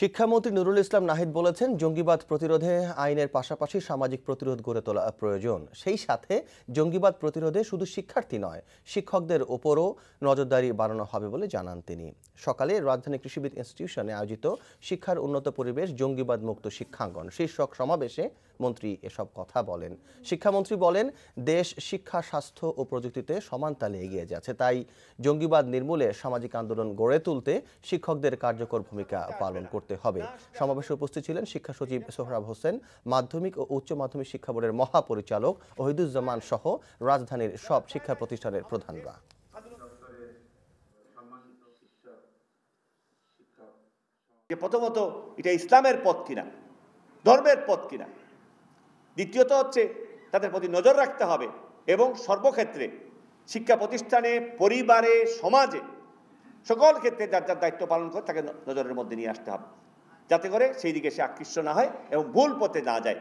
শিক্ষামন্ত্রী নুরুল ইসলাম নাহিদ বলেছেন জঙ্গিবাদ প্রতিরোধে আইনের পাশাপাশি সামাজিক প্রতিরোধ গড়ে তোলা প্রয়োজন সেই সাথে জঙ্গিবাদ প্রতিরোধে শুধু শিক্ষার্থী নয় শিক্ষকদের ওপরও নজরদারি বাড়ানো হবে বলে জানান তিনি সকালে রাজধানী কৃষিবিদ ইনস্টিটিউশনে আয়োজিত শিক্ষার উন্নত পরিবেশ জঙ্গিবাদ মুক্ত শিক্ষাঙ্গন শীর্ষক সমাবেশে মন্ত্রী এসব কথা বলেন শিক্ষামন্ত্রী বলেন দেশ শিক্ষা স্বাস্থ্য ও প্রযুক্তিতে সমান তালে এগিয়ে যাচ্ছে তাই জঙ্গিবাদ নির্মূলে সামাজিক আন্দোলন গড়ে তুলতে শিক্ষকদের কার্যকর ভূমিকা পালন করতে করতে হবে সমাবেশে উপস্থিত ছিলেন শিক্ষা সচিব সোহরাব হোসেন মাধ্যমিক ও উচ্চ মাধ্যমিক শিক্ষা বোর্ডের মহাপরিচালক ওহিদুজ্জামান সহ রাজধানীর সব শিক্ষা প্রতিষ্ঠানের প্রধানরা যে প্রথমত এটা ইসলামের পথ কিনা ধর্মের পথ কিনা দ্বিতীয়ত হচ্ছে তাদের প্রতি নজর রাখতে হবে এবং সর্বক্ষেত্রে শিক্ষা প্রতিষ্ঠানে পরিবারে সমাজে সকল ক্ষেত্রে যার যার দায়িত্ব পালন করে তাকে নজরের মধ্যে নিয়ে আসতে হবে যাতে করে সেই দিকে সে আকৃষ্ট না হয় এবং ভুল পথে না যায়